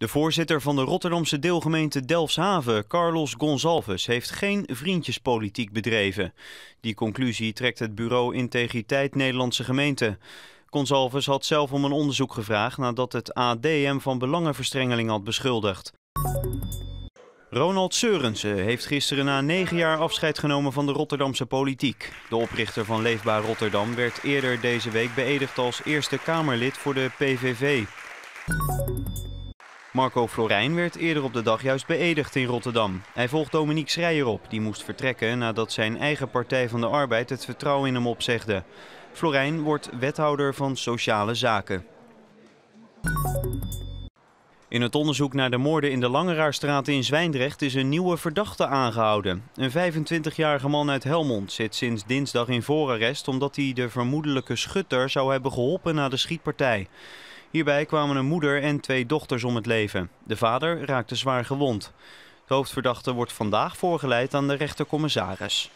De voorzitter van de Rotterdamse deelgemeente Delfshaven, Carlos Gonsalves, heeft geen vriendjespolitiek bedreven. Die conclusie trekt het bureau Integriteit Nederlandse Gemeente. Gonsalves had zelf om een onderzoek gevraagd nadat het AD hem van belangenverstrengeling had beschuldigd. Ronald Seurensen heeft gisteren na negen jaar afscheid genomen van de Rotterdamse politiek. De oprichter van Leefbaar Rotterdam werd eerder deze week beëdigd als Eerste Kamerlid voor de PVV. Marco Florijn werd eerder op de dag juist beëdigd in Rotterdam. Hij volgt Dominique Schreier op, die moest vertrekken nadat zijn eigen Partij van de Arbeid het vertrouwen in hem opzegde. Florijn wordt wethouder van Sociale Zaken. In het onderzoek naar de moorden in de Langeraarstraat in Zwijndrecht is een nieuwe verdachte aangehouden. Een 25-jarige man uit Helmond zit sinds dinsdag in voorarrest omdat hij de vermoedelijke schutter zou hebben geholpen na de schietpartij. Hierbij kwamen een moeder en twee dochters om het leven. De vader raakte zwaar gewond. De hoofdverdachte wordt vandaag voorgeleid aan de rechtercommissaris.